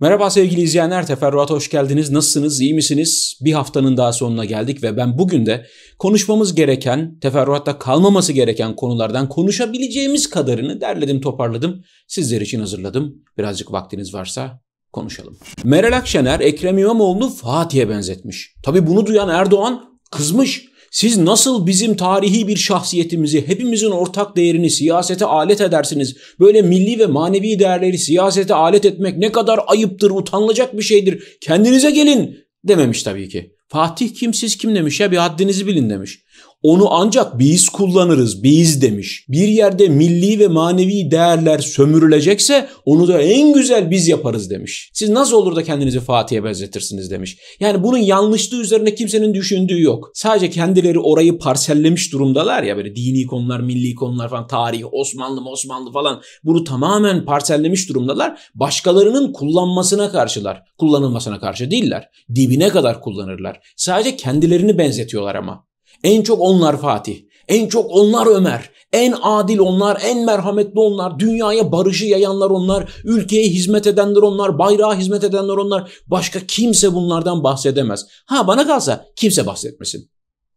Merhaba sevgili izleyenler, Teferruat'a hoş geldiniz. Nasılsınız, iyi misiniz? Bir haftanın daha sonuna geldik ve ben bugün de konuşmamız gereken, teferruatta kalmaması gereken konulardan konuşabileceğimiz kadarını derledim, toparladım. Sizler için hazırladım. Birazcık vaktiniz varsa konuşalım. Meral Akşener, Ekrem İmamoğlu'nu Fatih'e benzetmiş. Tabi bunu duyan Erdoğan kızmış. Siz nasıl bizim tarihi bir şahsiyetimizi, hepimizin ortak değerini siyasete alet edersiniz? Böyle milli ve manevi değerleri siyasete alet etmek ne kadar ayıptır, utanılacak bir şeydir. Kendinize gelin dememiş tabii ki. Fatih kim siz kim demiş ya bir haddinizi bilin demiş. Onu ancak biz kullanırız, biz demiş. Bir yerde milli ve manevi değerler sömürülecekse onu da en güzel biz yaparız demiş. Siz nasıl olur da kendinizi Fatih'e benzetirsiniz demiş. Yani bunun yanlışlığı üzerine kimsenin düşündüğü yok. Sadece kendileri orayı parsellemiş durumdalar ya böyle dini konular, milli konular falan, tarihi, Osmanlı, Osmanlı falan bunu tamamen parsellemiş durumdalar. Başkalarının kullanmasına karşılar, kullanılmasına karşı değiller. Dibine kadar kullanırlar. Sadece kendilerini benzetiyorlar ama. En çok onlar Fatih. En çok onlar Ömer. En adil onlar, en merhametli onlar, dünyaya barışı yayanlar onlar, ülkeye hizmet edenler onlar, bayrağa hizmet edenler onlar. Başka kimse bunlardan bahsedemez. Ha bana kalsa kimse bahsetmesin.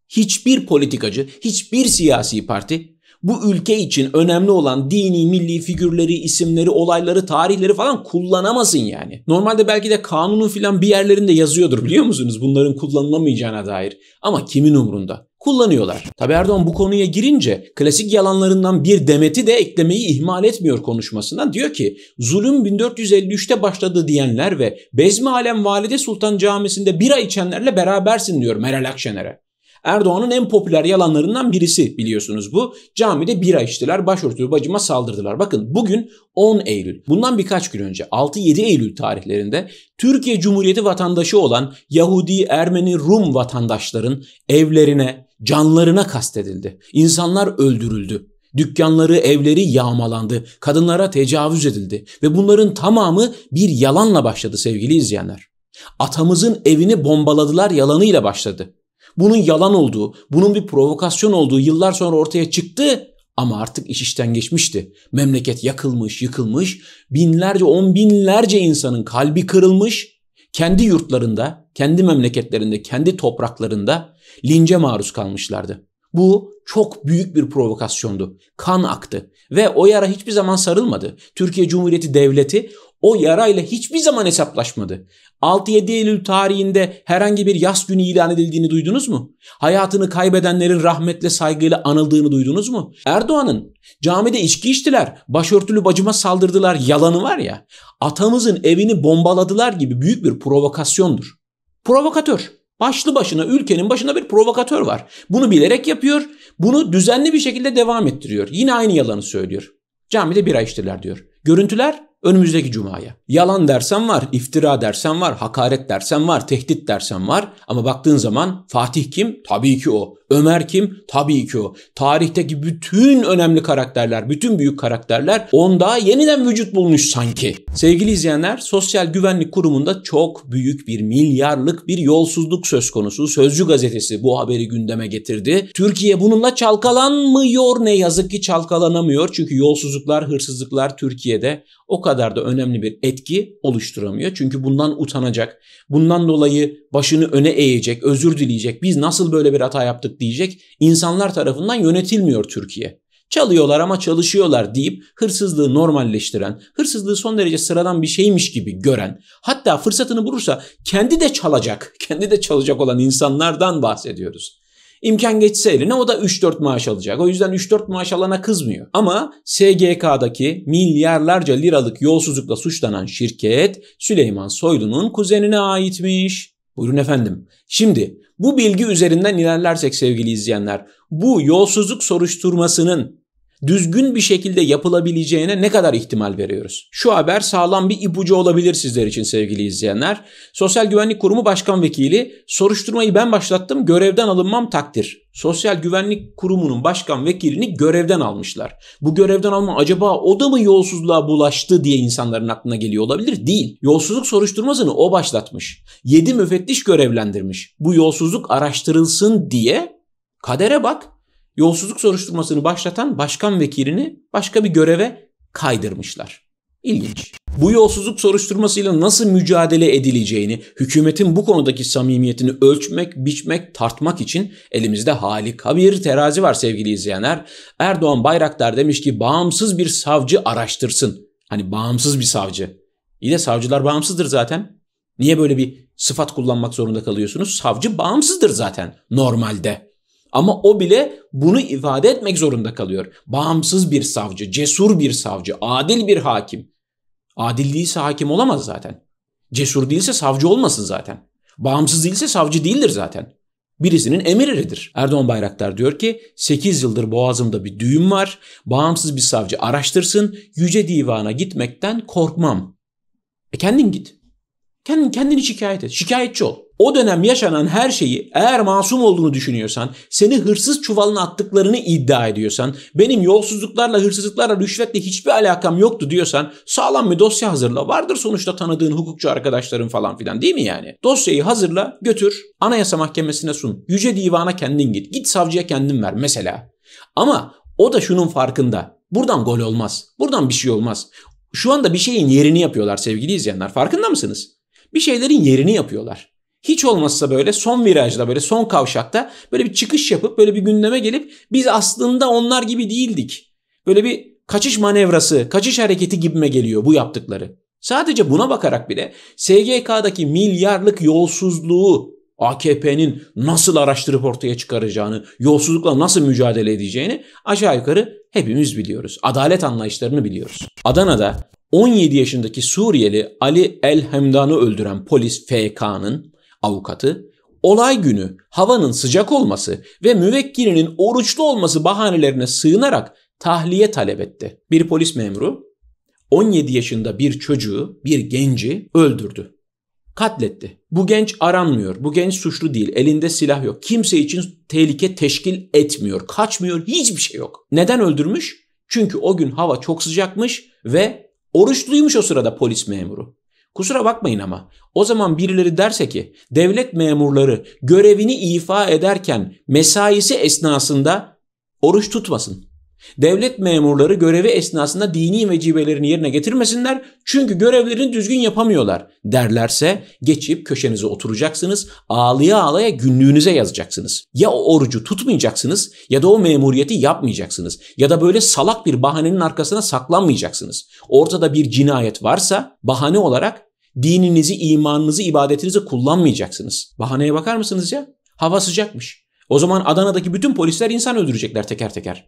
Hiçbir politikacı, hiçbir siyasi parti bu ülke için önemli olan dini, milli figürleri, isimleri, olayları, tarihleri falan kullanamasın yani. Normalde belki de kanunun filan bir yerlerinde yazıyordur biliyor musunuz bunların kullanılamayacağına dair. Ama kimin umrunda? kullanıyorlar. Tabi Erdoğan bu konuya girince klasik yalanlarından bir demeti de eklemeyi ihmal etmiyor konuşmasına. Diyor ki zulüm 1453'te başladı diyenler ve Bezmi Alem Valide Sultan Camisi'nde bira içenlerle berabersin diyor Meral Akşener'e. Erdoğan'ın en popüler yalanlarından birisi biliyorsunuz bu. Camide bira içtiler, başörtülü bacıma saldırdılar. Bakın bugün 10 Eylül. Bundan birkaç gün önce 6-7 Eylül tarihlerinde Türkiye Cumhuriyeti vatandaşı olan Yahudi, Ermeni, Rum vatandaşların evlerine, canlarına kastedildi. İnsanlar öldürüldü. Dükkanları, evleri yağmalandı. Kadınlara tecavüz edildi ve bunların tamamı bir yalanla başladı sevgili izleyenler. Atamızın evini bombaladılar yalanıyla başladı bunun yalan olduğu, bunun bir provokasyon olduğu yıllar sonra ortaya çıktı ama artık iş işten geçmişti. Memleket yakılmış, yıkılmış, binlerce, on binlerce insanın kalbi kırılmış, kendi yurtlarında, kendi memleketlerinde, kendi topraklarında lince maruz kalmışlardı. Bu çok büyük bir provokasyondu. Kan aktı ve o yara hiçbir zaman sarılmadı. Türkiye Cumhuriyeti Devleti o yarayla hiçbir zaman hesaplaşmadı. 6-7 Eylül tarihinde herhangi bir yaz günü ilan edildiğini duydunuz mu? Hayatını kaybedenlerin rahmetle saygıyla anıldığını duydunuz mu? Erdoğan'ın camide içki içtiler, başörtülü bacıma saldırdılar yalanı var ya, atamızın evini bombaladılar gibi büyük bir provokasyondur. Provokatör. Başlı başına ülkenin başında bir provokatör var. Bunu bilerek yapıyor. Bunu düzenli bir şekilde devam ettiriyor. Yine aynı yalanı söylüyor. Camide bira içtiler diyor. Görüntüler önümüzdeki cumaya. Yalan dersen var, iftira dersen var, hakaret dersen var, tehdit dersen var. Ama baktığın zaman Fatih kim? Tabii ki o. Ömer kim? Tabii ki o. Tarihteki bütün önemli karakterler, bütün büyük karakterler onda yeniden vücut bulmuş sanki. Sevgili izleyenler, Sosyal Güvenlik Kurumu'nda çok büyük bir milyarlık bir yolsuzluk söz konusu. Sözcü gazetesi bu haberi gündeme getirdi. Türkiye bununla çalkalanmıyor ne yazık ki çalkalanamıyor. Çünkü yolsuzluklar, hırsızlıklar Türkiye'de o kadar da önemli bir etki oluşturamıyor. Çünkü bundan utanacak, bundan dolayı başını öne eğecek, özür dileyecek, biz nasıl böyle bir hata yaptık diyecek insanlar tarafından yönetilmiyor Türkiye. Çalıyorlar ama çalışıyorlar deyip hırsızlığı normalleştiren, hırsızlığı son derece sıradan bir şeymiş gibi gören, hatta fırsatını bulursa kendi de çalacak, kendi de çalacak olan insanlardan bahsediyoruz. İmkan geçse eline o da 3-4 maaş alacak. O yüzden 3-4 maaş alana kızmıyor. Ama SGK'daki milyarlarca liralık yolsuzlukla suçlanan şirket Süleyman Soylu'nun kuzenine aitmiş. Buyurun efendim. Şimdi bu bilgi üzerinden ilerlersek sevgili izleyenler, bu yolsuzluk soruşturmasının düzgün bir şekilde yapılabileceğine ne kadar ihtimal veriyoruz? Şu haber sağlam bir ipucu olabilir sizler için sevgili izleyenler. Sosyal Güvenlik Kurumu Başkan Vekili, soruşturmayı ben başlattım, görevden alınmam takdir. Sosyal Güvenlik Kurumu'nun başkan vekilini görevden almışlar. Bu görevden alma acaba o da mı yolsuzluğa bulaştı diye insanların aklına geliyor olabilir? Değil. Yolsuzluk soruşturmasını o başlatmış. 7 müfettiş görevlendirmiş. Bu yolsuzluk araştırılsın diye kadere bak yolsuzluk soruşturmasını başlatan başkan vekilini başka bir göreve kaydırmışlar. İlginç. Bu yolsuzluk soruşturmasıyla nasıl mücadele edileceğini, hükümetin bu konudaki samimiyetini ölçmek, biçmek, tartmak için elimizde halika bir terazi var sevgili izleyenler. Erdoğan Bayraktar demiş ki bağımsız bir savcı araştırsın. Hani bağımsız bir savcı. İyi de savcılar bağımsızdır zaten. Niye böyle bir sıfat kullanmak zorunda kalıyorsunuz? Savcı bağımsızdır zaten normalde. Ama o bile bunu ifade etmek zorunda kalıyor. Bağımsız bir savcı, cesur bir savcı, adil bir hakim. Adil değilse hakim olamaz zaten. Cesur değilse savcı olmasın zaten. Bağımsız değilse savcı değildir zaten. Birisinin emiridir. Erdoğan Bayraktar diyor ki 8 yıldır boğazımda bir düğüm var. Bağımsız bir savcı araştırsın. Yüce divana gitmekten korkmam. E kendin git. Kendin, kendini şikayet et. Şikayetçi ol o dönem yaşanan her şeyi eğer masum olduğunu düşünüyorsan, seni hırsız çuvalına attıklarını iddia ediyorsan, benim yolsuzluklarla, hırsızlıklarla, rüşvetle hiçbir alakam yoktu diyorsan sağlam bir dosya hazırla. Vardır sonuçta tanıdığın hukukçu arkadaşların falan filan değil mi yani? Dosyayı hazırla, götür, anayasa mahkemesine sun, yüce divana kendin git, git savcıya kendin ver mesela. Ama o da şunun farkında. Buradan gol olmaz. Buradan bir şey olmaz. Şu anda bir şeyin yerini yapıyorlar sevgili izleyenler. Farkında mısınız? Bir şeylerin yerini yapıyorlar hiç olmazsa böyle son virajda böyle son kavşakta böyle bir çıkış yapıp böyle bir gündeme gelip biz aslında onlar gibi değildik. Böyle bir kaçış manevrası, kaçış hareketi gibime geliyor bu yaptıkları. Sadece buna bakarak bile SGK'daki milyarlık yolsuzluğu AKP'nin nasıl araştırıp ortaya çıkaracağını, yolsuzlukla nasıl mücadele edeceğini aşağı yukarı hepimiz biliyoruz. Adalet anlayışlarını biliyoruz. Adana'da 17 yaşındaki Suriyeli Ali El Hemdan'ı öldüren polis FK'nın avukatı olay günü havanın sıcak olması ve müvekkilinin oruçlu olması bahanelerine sığınarak tahliye talep etti. Bir polis memuru 17 yaşında bir çocuğu, bir genci öldürdü. Katletti. Bu genç aranmıyor. Bu genç suçlu değil. Elinde silah yok. Kimse için tehlike teşkil etmiyor. Kaçmıyor. Hiçbir şey yok. Neden öldürmüş? Çünkü o gün hava çok sıcakmış ve oruçluymuş o sırada polis memuru. Kusura bakmayın ama o zaman birileri derse ki devlet memurları görevini ifa ederken mesaisi esnasında oruç tutmasın. Devlet memurları görevi esnasında dini vecibelerini yerine getirmesinler çünkü görevlerini düzgün yapamıyorlar derlerse geçip köşenize oturacaksınız ağlaya ağlaya günlüğünüze yazacaksınız. Ya o orucu tutmayacaksınız ya da o memuriyeti yapmayacaksınız ya da böyle salak bir bahanenin arkasına saklanmayacaksınız. Ortada bir cinayet varsa bahane olarak dininizi, imanınızı, ibadetinizi kullanmayacaksınız. Bahaneye bakar mısınız ya? Hava sıcakmış. O zaman Adana'daki bütün polisler insan öldürecekler teker teker.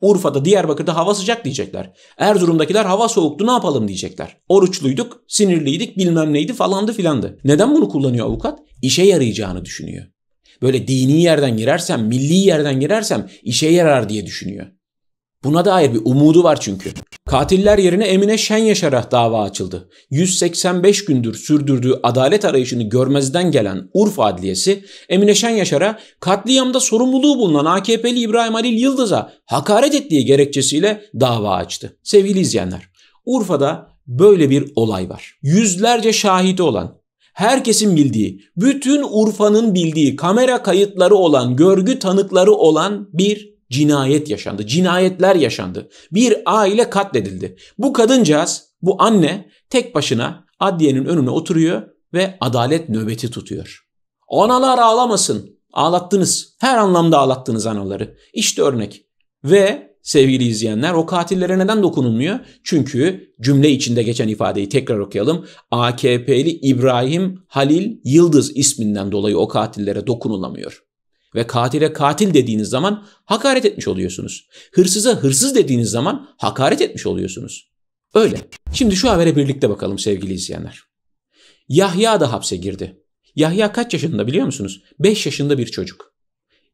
Urfa'da, Diyarbakır'da hava sıcak diyecekler. Erzurum'dakiler hava soğuktu ne yapalım diyecekler. Oruçluyduk, sinirliydik, bilmem neydi falandı filandı. Neden bunu kullanıyor avukat? İşe yarayacağını düşünüyor. Böyle dini yerden girersem, milli yerden girersem işe yarar diye düşünüyor. Buna dair bir umudu var çünkü. Katiller yerine Emine Şen Yaşar'a dava açıldı. 185 gündür sürdürdüğü adalet arayışını görmezden gelen Urfa Adliyesi, Emine Şen Yaşar'a katliamda sorumluluğu bulunan AKP'li İbrahim Halil Yıldız'a hakaret ettiği gerekçesiyle dava açtı. Sevgili izleyenler, Urfa'da böyle bir olay var. Yüzlerce şahidi olan, herkesin bildiği, bütün Urfa'nın bildiği kamera kayıtları olan, görgü tanıkları olan bir cinayet yaşandı. Cinayetler yaşandı. Bir aile katledildi. Bu kadıncağız, bu anne tek başına adliyenin önüne oturuyor ve adalet nöbeti tutuyor. Analar ağlamasın. Ağlattınız. Her anlamda ağlattınız anaları. İşte örnek. Ve sevgili izleyenler o katillere neden dokunulmuyor? Çünkü cümle içinde geçen ifadeyi tekrar okuyalım. AKP'li İbrahim Halil Yıldız isminden dolayı o katillere dokunulamıyor ve katile katil dediğiniz zaman hakaret etmiş oluyorsunuz. Hırsıza hırsız dediğiniz zaman hakaret etmiş oluyorsunuz. Öyle. Şimdi şu habere birlikte bakalım sevgili izleyenler. Yahya da hapse girdi. Yahya kaç yaşında biliyor musunuz? 5 yaşında bir çocuk.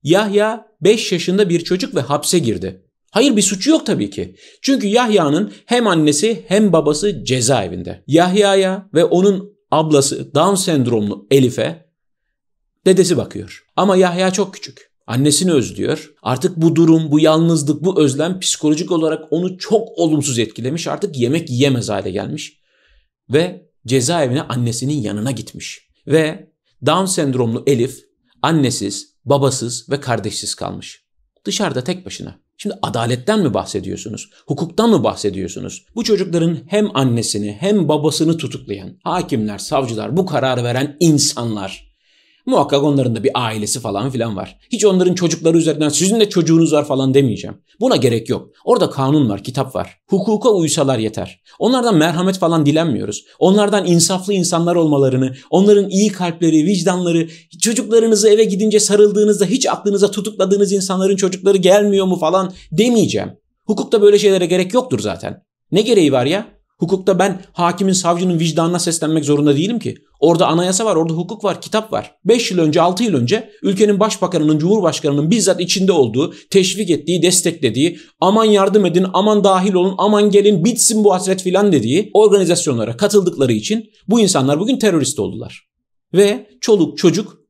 Yahya 5 yaşında bir çocuk ve hapse girdi. Hayır bir suçu yok tabii ki. Çünkü Yahya'nın hem annesi hem babası cezaevinde. Yahya'ya ve onun ablası Down sendromlu Elif'e Dedesi bakıyor. Ama Yahya çok küçük. Annesini özlüyor. Artık bu durum, bu yalnızlık, bu özlem psikolojik olarak onu çok olumsuz etkilemiş. Artık yemek yiyemez hale gelmiş. Ve cezaevine annesinin yanına gitmiş. Ve Down sendromlu Elif annesiz, babasız ve kardeşsiz kalmış. Dışarıda tek başına. Şimdi adaletten mi bahsediyorsunuz? Hukuktan mı bahsediyorsunuz? Bu çocukların hem annesini hem babasını tutuklayan hakimler, savcılar, bu kararı veren insanlar Muhakkak onların da bir ailesi falan filan var. Hiç onların çocukları üzerinden sizin de çocuğunuz var falan demeyeceğim. Buna gerek yok. Orada kanun var, kitap var. Hukuka uysalar yeter. Onlardan merhamet falan dilenmiyoruz. Onlardan insaflı insanlar olmalarını, onların iyi kalpleri, vicdanları, çocuklarınızı eve gidince sarıldığınızda hiç aklınıza tutukladığınız insanların çocukları gelmiyor mu falan demeyeceğim. Hukukta böyle şeylere gerek yoktur zaten. Ne gereği var ya? Hukukta ben hakimin, savcının vicdanına seslenmek zorunda değilim ki. Orada anayasa var, orada hukuk var, kitap var. 5 yıl önce, 6 yıl önce ülkenin başbakanının, cumhurbaşkanının bizzat içinde olduğu, teşvik ettiği, desteklediği, aman yardım edin, aman dahil olun, aman gelin bitsin bu hasret filan dediği organizasyonlara katıldıkları için bu insanlar bugün terörist oldular. Ve çoluk çocuk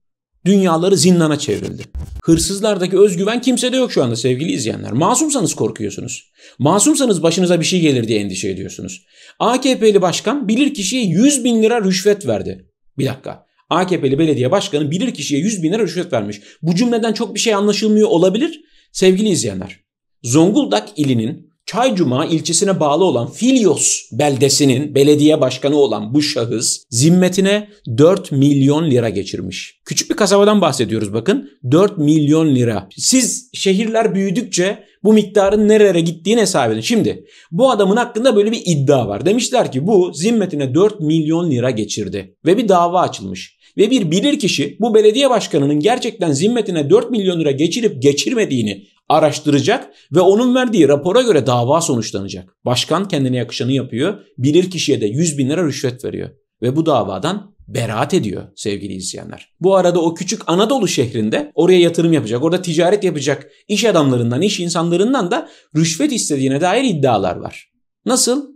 dünyaları zindana çevrildi. Hırsızlardaki özgüven kimsede yok şu anda sevgili izleyenler. Masumsanız korkuyorsunuz. Masumsanız başınıza bir şey gelir diye endişe ediyorsunuz. AKP'li başkan kişiye 100 bin lira rüşvet verdi. Bir dakika. AKP'li belediye başkanı kişiye 100 bin lira rüşvet vermiş. Bu cümleden çok bir şey anlaşılmıyor olabilir sevgili izleyenler. Zonguldak ilinin Çaycuma ilçesine bağlı olan Filios beldesinin belediye başkanı olan bu şahıs zimmetine 4 milyon lira geçirmiş. Küçük bir kasabadan bahsediyoruz bakın. 4 milyon lira. Siz şehirler büyüdükçe bu miktarın nerelere gittiğini hesap edin. Şimdi bu adamın hakkında böyle bir iddia var. Demişler ki bu zimmetine 4 milyon lira geçirdi ve bir dava açılmış. Ve bir bilirkişi bu belediye başkanının gerçekten zimmetine 4 milyon lira geçirip geçirmediğini araştıracak ve onun verdiği rapora göre dava sonuçlanacak. Başkan kendine yakışanı yapıyor. Bilir kişiye de 100 bin lira rüşvet veriyor. Ve bu davadan beraat ediyor sevgili izleyenler. Bu arada o küçük Anadolu şehrinde oraya yatırım yapacak, orada ticaret yapacak iş adamlarından, iş insanlarından da rüşvet istediğine dair iddialar var. Nasıl?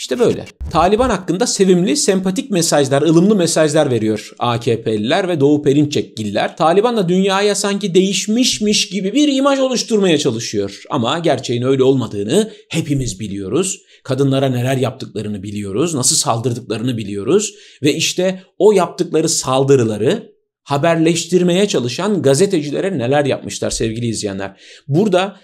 İşte böyle. Taliban hakkında sevimli, sempatik mesajlar, ılımlı mesajlar veriyor AKP'liler ve Doğu Perinçekgiller. da dünyaya sanki değişmişmiş gibi bir imaj oluşturmaya çalışıyor. Ama gerçeğin öyle olmadığını hepimiz biliyoruz. Kadınlara neler yaptıklarını biliyoruz, nasıl saldırdıklarını biliyoruz ve işte o yaptıkları saldırıları haberleştirmeye çalışan gazetecilere neler yapmışlar sevgili izleyenler. Burada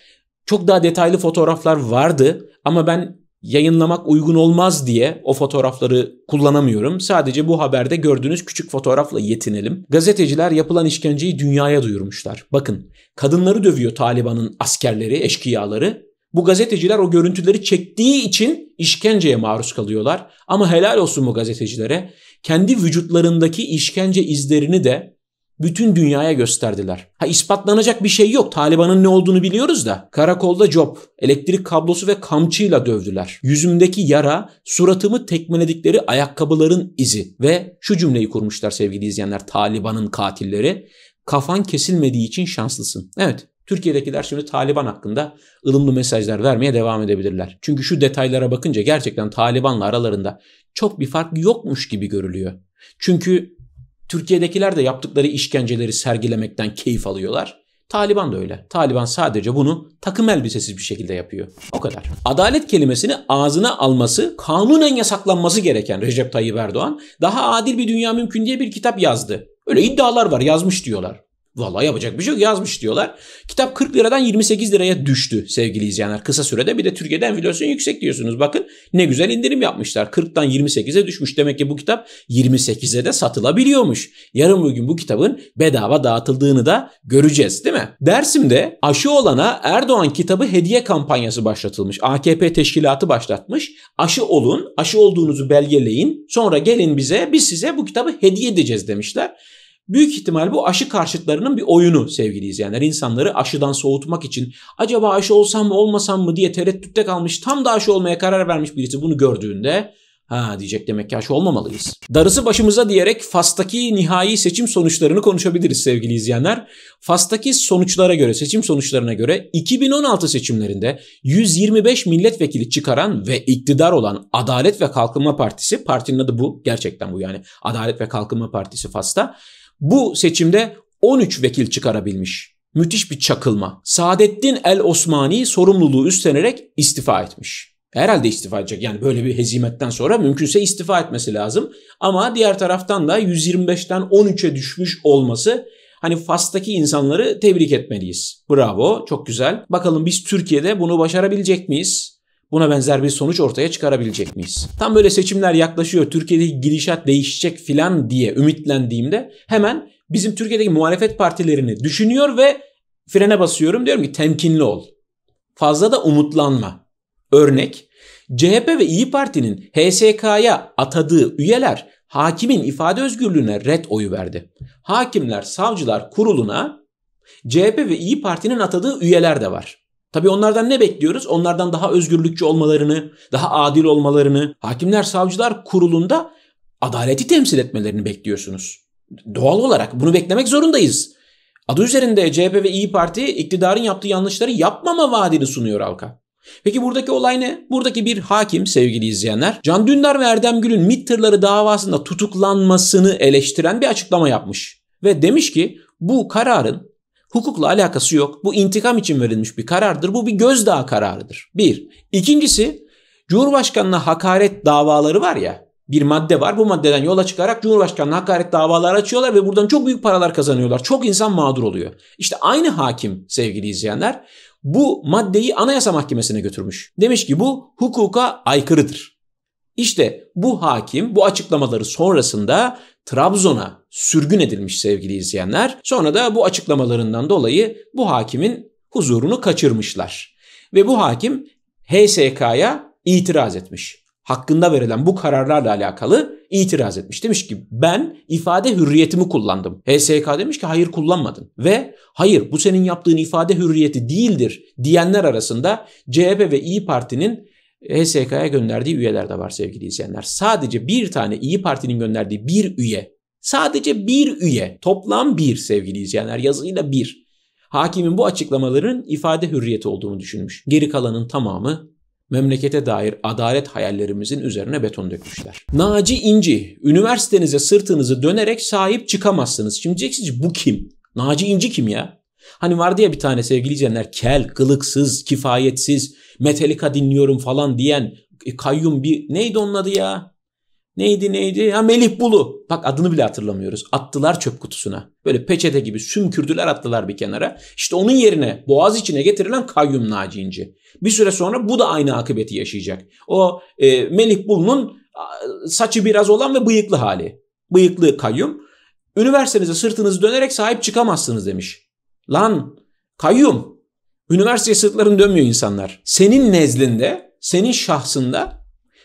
çok daha detaylı fotoğraflar vardı ama ben yayınlamak uygun olmaz diye o fotoğrafları kullanamıyorum. Sadece bu haberde gördüğünüz küçük fotoğrafla yetinelim. Gazeteciler yapılan işkenceyi dünyaya duyurmuşlar. Bakın kadınları dövüyor Taliban'ın askerleri, eşkıyaları. Bu gazeteciler o görüntüleri çektiği için işkenceye maruz kalıyorlar. Ama helal olsun bu gazetecilere. Kendi vücutlarındaki işkence izlerini de bütün dünyaya gösterdiler. Ha ispatlanacak bir şey yok. Taliban'ın ne olduğunu biliyoruz da. Karakolda job, elektrik kablosu ve kamçıyla dövdüler. Yüzümdeki yara, suratımı tekmeledikleri ayakkabıların izi ve şu cümleyi kurmuşlar sevgili izleyenler Taliban'ın katilleri. Kafan kesilmediği için şanslısın. Evet, Türkiye'dekiler şimdi Taliban hakkında ılımlı mesajlar vermeye devam edebilirler. Çünkü şu detaylara bakınca gerçekten Taliban'la aralarında çok bir fark yokmuş gibi görülüyor. Çünkü Türkiye'dekiler de yaptıkları işkenceleri sergilemekten keyif alıyorlar. Taliban da öyle. Taliban sadece bunu takım elbisesiz bir şekilde yapıyor. O kadar. Adalet kelimesini ağzına alması, kanunen yasaklanması gereken Recep Tayyip Erdoğan daha adil bir dünya mümkün diye bir kitap yazdı. Öyle iddialar var, yazmış diyorlar. Valla yapacak bir şey yok yazmış diyorlar. Kitap 40 liradan 28 liraya düştü sevgili izleyenler kısa sürede. Bir de Türkiye'den enflasyon yüksek diyorsunuz. Bakın ne güzel indirim yapmışlar. 40'tan 28'e düşmüş. Demek ki bu kitap 28'e de satılabiliyormuş. Yarın bugün bu kitabın bedava dağıtıldığını da göreceğiz değil mi? Dersim'de aşı olana Erdoğan kitabı hediye kampanyası başlatılmış. AKP teşkilatı başlatmış. Aşı olun, aşı olduğunuzu belgeleyin. Sonra gelin bize biz size bu kitabı hediye edeceğiz demişler. Büyük ihtimal bu aşı karşıtlarının bir oyunu sevgili izleyenler. İnsanları aşıdan soğutmak için acaba aşı olsam mı olmasam mı diye tereddütte kalmış tam da aşı olmaya karar vermiş birisi bunu gördüğünde Ha diyecek demek ki aşı olmamalıyız. Darısı başımıza diyerek Fas'taki nihai seçim sonuçlarını konuşabiliriz sevgili izleyenler. Fas'taki sonuçlara göre, seçim sonuçlarına göre 2016 seçimlerinde 125 milletvekili çıkaran ve iktidar olan Adalet ve Kalkınma Partisi, partinin adı bu, gerçekten bu yani Adalet ve Kalkınma Partisi Fas'ta bu seçimde 13 vekil çıkarabilmiş. Müthiş bir çakılma. Saadettin El Osmani sorumluluğu üstlenerek istifa etmiş. Herhalde istifa edecek. Yani böyle bir hezimetten sonra mümkünse istifa etmesi lazım. Ama diğer taraftan da 125'ten 13'e düşmüş olması hani Fas'taki insanları tebrik etmeliyiz. Bravo, çok güzel. Bakalım biz Türkiye'de bunu başarabilecek miyiz? Buna benzer bir sonuç ortaya çıkarabilecek miyiz? Tam böyle seçimler yaklaşıyor, Türkiye'deki gidişat değişecek filan diye ümitlendiğimde hemen bizim Türkiye'deki muhalefet partilerini düşünüyor ve frene basıyorum. Diyorum ki temkinli ol. Fazla da umutlanma. Örnek CHP ve İyi Parti'nin HSK'ya atadığı üyeler hakimin ifade özgürlüğüne red oyu verdi. Hakimler, savcılar kuruluna CHP ve İyi Parti'nin atadığı üyeler de var. Tabii onlardan ne bekliyoruz? Onlardan daha özgürlükçü olmalarını, daha adil olmalarını, hakimler savcılar kurulunda adaleti temsil etmelerini bekliyorsunuz. Doğal olarak bunu beklemek zorundayız. Adı üzerinde CHP ve İyi Parti iktidarın yaptığı yanlışları yapmama vaadini sunuyor halka. Peki buradaki olay ne? Buradaki bir hakim sevgili izleyenler Can Dündar ve Erdem Gül'ün MİT davasında tutuklanmasını eleştiren bir açıklama yapmış. Ve demiş ki bu kararın Hukukla alakası yok. Bu intikam için verilmiş bir karardır. Bu bir gözdağı kararıdır. Bir. İkincisi Cumhurbaşkanına hakaret davaları var ya bir madde var. Bu maddeden yola çıkarak Cumhurbaşkanı'na hakaret davaları açıyorlar ve buradan çok büyük paralar kazanıyorlar. Çok insan mağdur oluyor. İşte aynı hakim sevgili izleyenler bu maddeyi Anayasa Mahkemesi'ne götürmüş. Demiş ki bu hukuka aykırıdır. İşte bu hakim bu açıklamaları sonrasında Trabzon'a sürgün edilmiş sevgili izleyenler. Sonra da bu açıklamalarından dolayı bu hakimin huzurunu kaçırmışlar. Ve bu hakim HSK'ya itiraz etmiş. Hakkında verilen bu kararlarla alakalı itiraz etmiş. Demiş ki ben ifade hürriyetimi kullandım. HSK demiş ki hayır kullanmadın. Ve hayır bu senin yaptığın ifade hürriyeti değildir diyenler arasında CHP ve İyi Parti'nin HSK'ya e gönderdiği üyeler de var sevgili izleyenler. Sadece bir tane İyi Parti'nin gönderdiği bir üye. Sadece bir üye. Toplam bir sevgili izleyenler. Yazıyla bir. Hakimin bu açıklamaların ifade hürriyeti olduğunu düşünmüş. Geri kalanın tamamı memlekete dair adalet hayallerimizin üzerine beton dökmüşler. Naci İnci, üniversitenize sırtınızı dönerek sahip çıkamazsınız. Şimdi diyeceksiniz bu kim? Naci İnci kim ya? Hani vardı ya bir tane sevgili canlar kel, kılıksız, kifayetsiz, metalika dinliyorum falan diyen e, kayyum bir neydi onun adı ya? Neydi neydi? Ha Melih Bulu. Bak adını bile hatırlamıyoruz. Attılar çöp kutusuna. Böyle peçete gibi sümkürdüler attılar bir kenara. İşte onun yerine boğaz içine getirilen kayyum Naci İnci. Bir süre sonra bu da aynı akıbeti yaşayacak. O e, Melih Bulu'nun saçı biraz olan ve bıyıklı hali. Bıyıklı kayyum. Üniversitenize sırtınızı dönerek sahip çıkamazsınız demiş. Lan kayyum üniversite sırtlarını dönmüyor insanlar. Senin nezdinde, senin şahsında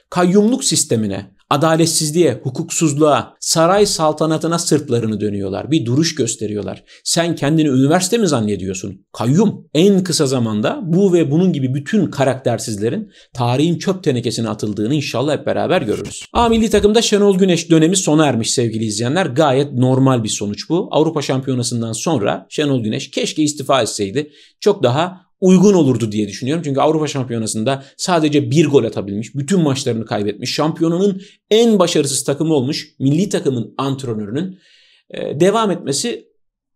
kayyumluk sistemine, adaletsizliğe, hukuksuzluğa, saray saltanatına sırtlarını dönüyorlar. Bir duruş gösteriyorlar. Sen kendini üniversite mi zannediyorsun? Kayyum en kısa zamanda bu ve bunun gibi bütün karaktersizlerin tarihin çöp tenekesine atıldığını inşallah hep beraber görürüz. A milli takımda Şenol Güneş dönemi sona ermiş sevgili izleyenler. Gayet normal bir sonuç bu. Avrupa Şampiyonası'ndan sonra Şenol Güneş keşke istifa etseydi. Çok daha uygun olurdu diye düşünüyorum. Çünkü Avrupa Şampiyonası'nda sadece bir gol atabilmiş, bütün maçlarını kaybetmiş, şampiyonunun en başarısız takımı olmuş milli takımın antrenörünün e, devam etmesi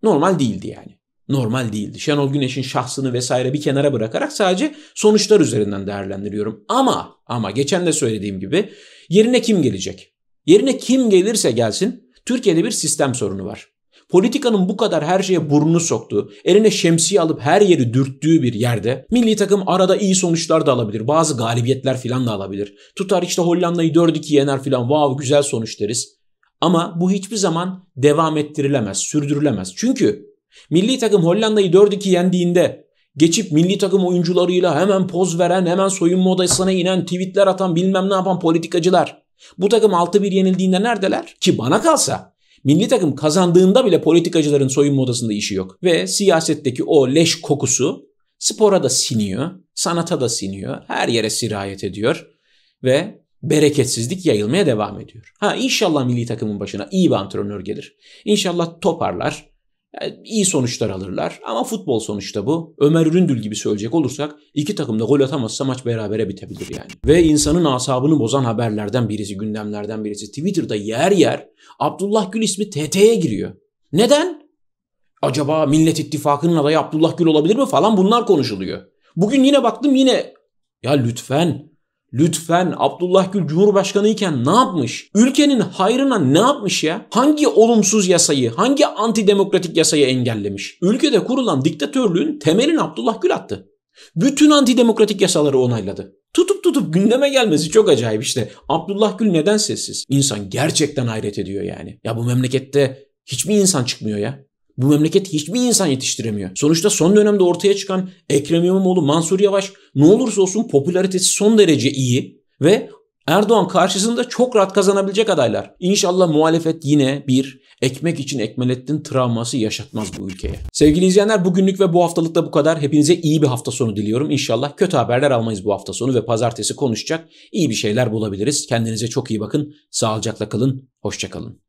normal değildi yani. Normal değildi. Şenol Güneş'in şahsını vesaire bir kenara bırakarak sadece sonuçlar üzerinden değerlendiriyorum. Ama ama geçen de söylediğim gibi yerine kim gelecek? Yerine kim gelirse gelsin Türkiye'de bir sistem sorunu var. Politikanın bu kadar her şeye burnunu soktuğu, eline şemsiye alıp her yeri dürttüğü bir yerde milli takım arada iyi sonuçlar da alabilir. Bazı galibiyetler filan da alabilir. Tutar işte Hollanda'yı 4-2 yener filan. Vav güzel sonuç deriz. Ama bu hiçbir zaman devam ettirilemez, sürdürülemez. Çünkü milli takım Hollanda'yı 4-2 yendiğinde geçip milli takım oyuncularıyla hemen poz veren, hemen soyunma odasına inen, tweetler atan, bilmem ne yapan politikacılar bu takım 6-1 yenildiğinde neredeler? Ki bana kalsa Milli takım kazandığında bile politikacıların soyunma odasında işi yok. Ve siyasetteki o leş kokusu spora da siniyor, sanata da siniyor, her yere sirayet ediyor ve bereketsizlik yayılmaya devam ediyor. Ha inşallah milli takımın başına iyi bir antrenör gelir. İnşallah toparlar, yani iyi sonuçlar alırlar. Ama futbol sonuçta bu. Ömer Üründül gibi söyleyecek olursak iki takım da gol atamazsa maç berabere bitebilir yani. Ve insanın asabını bozan haberlerden birisi, gündemlerden birisi. Twitter'da yer yer Abdullah Gül ismi TT'ye giriyor. Neden? Acaba Millet İttifakı'nın adayı Abdullah Gül olabilir mi falan bunlar konuşuluyor. Bugün yine baktım yine ya lütfen Lütfen Abdullah Gül Cumhurbaşkanı iken ne yapmış? Ülkenin hayrına ne yapmış ya? Hangi olumsuz yasayı, hangi antidemokratik yasayı engellemiş? Ülkede kurulan diktatörlüğün temelini Abdullah Gül attı. Bütün antidemokratik yasaları onayladı. Tutup tutup gündeme gelmesi çok acayip işte. Abdullah Gül neden sessiz? İnsan gerçekten hayret ediyor yani. Ya bu memlekette hiçbir insan çıkmıyor ya. Bu memleket hiçbir insan yetiştiremiyor. Sonuçta son dönemde ortaya çıkan Ekrem İmamoğlu, Mansur Yavaş ne olursa olsun popülaritesi son derece iyi ve Erdoğan karşısında çok rahat kazanabilecek adaylar. İnşallah muhalefet yine bir ekmek için Ekmelettin travması yaşatmaz bu ülkeye. Sevgili izleyenler bugünlük ve bu haftalık da bu kadar. Hepinize iyi bir hafta sonu diliyorum. İnşallah kötü haberler almayız bu hafta sonu ve pazartesi konuşacak iyi bir şeyler bulabiliriz. Kendinize çok iyi bakın. Sağlıcakla kalın. Hoşçakalın.